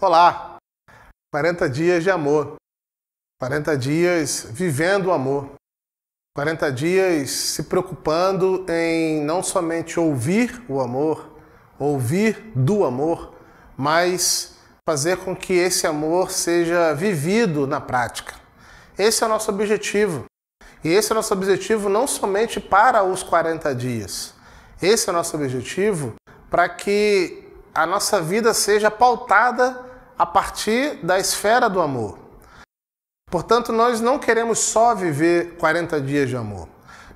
Olá! 40 dias de amor. 40 dias vivendo o amor. 40 dias se preocupando em não somente ouvir o amor, ouvir do amor, mas fazer com que esse amor seja vivido na prática. Esse é o nosso objetivo. E esse é o nosso objetivo não somente para os 40 dias. Esse é o nosso objetivo para que a nossa vida seja pautada a partir da esfera do amor. Portanto, nós não queremos só viver 40 dias de amor.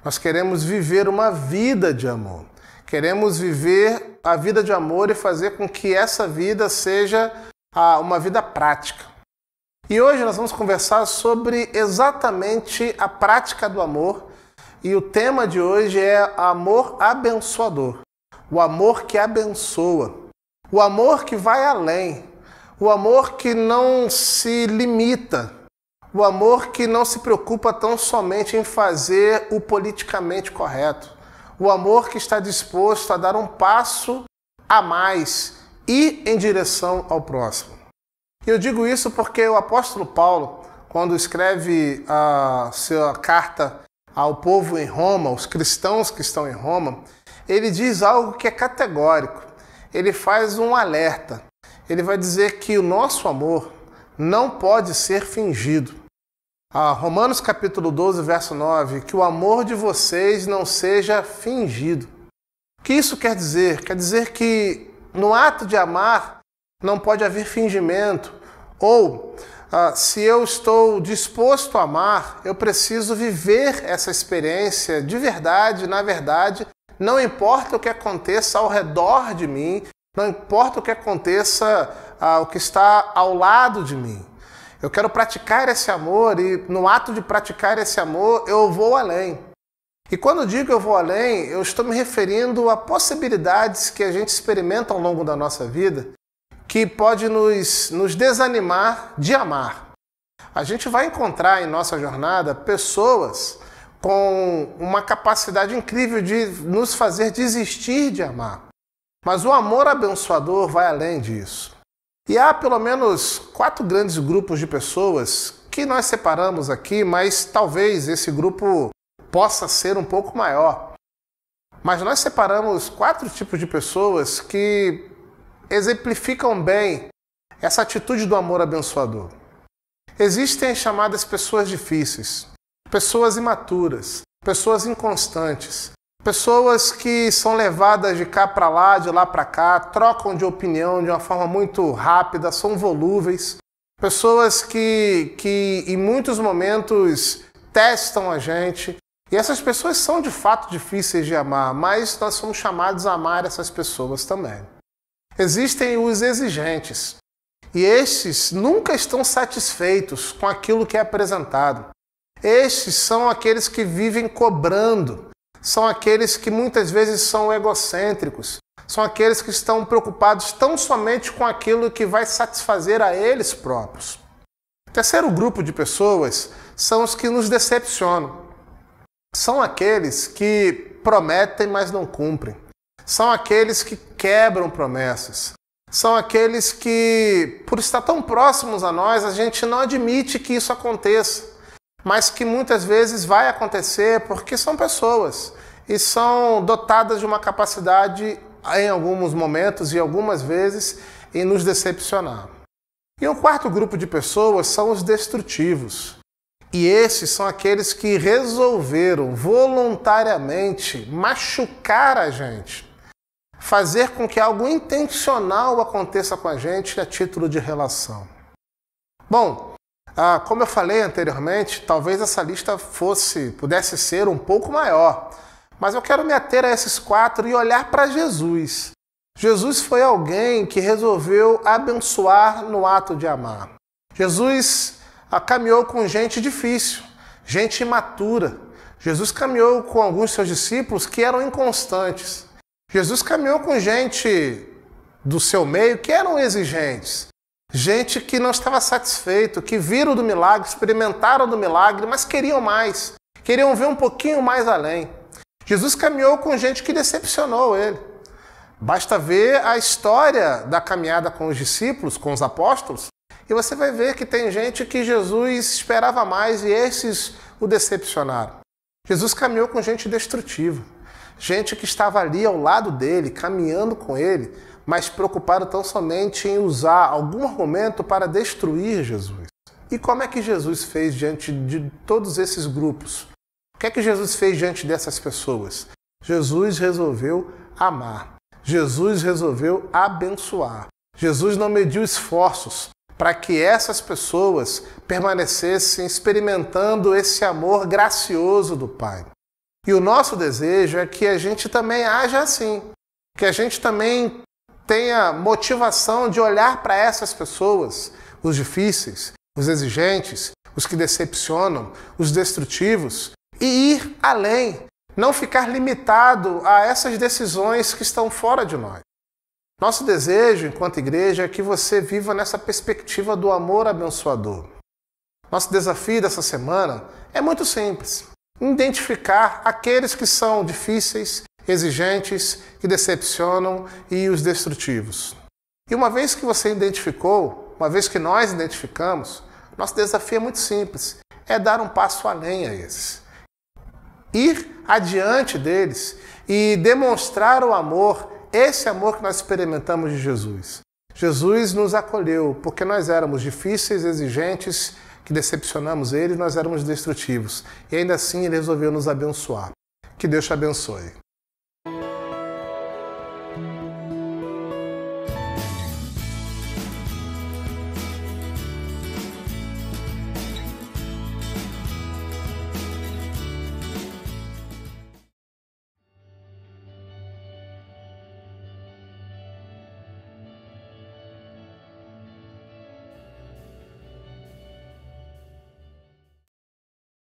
Nós queremos viver uma vida de amor. Queremos viver a vida de amor e fazer com que essa vida seja ah, uma vida prática. E hoje nós vamos conversar sobre exatamente a prática do amor. E o tema de hoje é amor abençoador. O amor que abençoa. O amor que vai além. O amor que não se limita. O amor que não se preocupa tão somente em fazer o politicamente correto. O amor que está disposto a dar um passo a mais e em direção ao próximo. E eu digo isso porque o apóstolo Paulo, quando escreve a sua carta ao povo em Roma, os cristãos que estão em Roma, ele diz algo que é categórico. Ele faz um alerta. Ele vai dizer que o nosso amor não pode ser fingido. A Romanos capítulo 12, verso 9, que o amor de vocês não seja fingido. O que isso quer dizer? Quer dizer que no ato de amar, não pode haver fingimento. Ou, ah, se eu estou disposto a amar, eu preciso viver essa experiência de verdade, na verdade, não importa o que aconteça ao redor de mim, não importa o que aconteça, ah, o que está ao lado de mim. Eu quero praticar esse amor e, no ato de praticar esse amor, eu vou além. E quando digo eu vou além, eu estou me referindo a possibilidades que a gente experimenta ao longo da nossa vida que pode nos, nos desanimar de amar. A gente vai encontrar em nossa jornada pessoas com uma capacidade incrível de nos fazer desistir de amar. Mas o amor abençoador vai além disso. E há pelo menos quatro grandes grupos de pessoas que nós separamos aqui, mas talvez esse grupo possa ser um pouco maior. Mas nós separamos quatro tipos de pessoas que exemplificam bem essa atitude do amor abençoador. Existem as chamadas pessoas difíceis, pessoas imaturas, pessoas inconstantes, pessoas que são levadas de cá para lá, de lá para cá, trocam de opinião de uma forma muito rápida, são volúveis, pessoas que, que em muitos momentos testam a gente. E essas pessoas são de fato difíceis de amar, mas nós somos chamados a amar essas pessoas também. Existem os exigentes, e estes nunca estão satisfeitos com aquilo que é apresentado. Estes são aqueles que vivem cobrando, são aqueles que muitas vezes são egocêntricos, são aqueles que estão preocupados tão somente com aquilo que vai satisfazer a eles próprios. O terceiro grupo de pessoas são os que nos decepcionam. São aqueles que prometem, mas não cumprem. São aqueles que quebram promessas. São aqueles que, por estar tão próximos a nós, a gente não admite que isso aconteça, mas que muitas vezes vai acontecer porque são pessoas e são dotadas de uma capacidade em alguns momentos e algumas vezes em nos decepcionar. E um quarto grupo de pessoas são os destrutivos. E esses são aqueles que resolveram voluntariamente machucar a gente fazer com que algo intencional aconteça com a gente a título de relação. Bom, ah, como eu falei anteriormente, talvez essa lista fosse, pudesse ser um pouco maior, mas eu quero me ater a esses quatro e olhar para Jesus. Jesus foi alguém que resolveu abençoar no ato de amar. Jesus ah, caminhou com gente difícil, gente imatura. Jesus caminhou com alguns seus discípulos que eram inconstantes. Jesus caminhou com gente do seu meio que eram exigentes, gente que não estava satisfeito, que viram do milagre, experimentaram do milagre, mas queriam mais, queriam ver um pouquinho mais além. Jesus caminhou com gente que decepcionou ele. Basta ver a história da caminhada com os discípulos, com os apóstolos, e você vai ver que tem gente que Jesus esperava mais e esses o decepcionaram. Jesus caminhou com gente destrutiva gente que estava ali ao lado dele, caminhando com ele, mas preocupado tão somente em usar algum argumento para destruir Jesus. E como é que Jesus fez diante de todos esses grupos? O que é que Jesus fez diante dessas pessoas? Jesus resolveu amar. Jesus resolveu abençoar. Jesus não mediu esforços para que essas pessoas permanecessem experimentando esse amor gracioso do Pai. E o nosso desejo é que a gente também haja assim, que a gente também tenha motivação de olhar para essas pessoas, os difíceis, os exigentes, os que decepcionam, os destrutivos, e ir além, não ficar limitado a essas decisões que estão fora de nós. Nosso desejo enquanto igreja é que você viva nessa perspectiva do amor abençoador. Nosso desafio dessa semana é muito simples identificar aqueles que são difíceis, exigentes, que decepcionam e os destrutivos. E uma vez que você identificou, uma vez que nós identificamos, nosso desafio é muito simples: é dar um passo além a esses. Ir adiante deles e demonstrar o amor, esse amor que nós experimentamos de Jesus. Jesus nos acolheu porque nós éramos difíceis, exigentes, que decepcionamos Ele, nós éramos destrutivos. E ainda assim Ele resolveu nos abençoar. Que Deus te abençoe.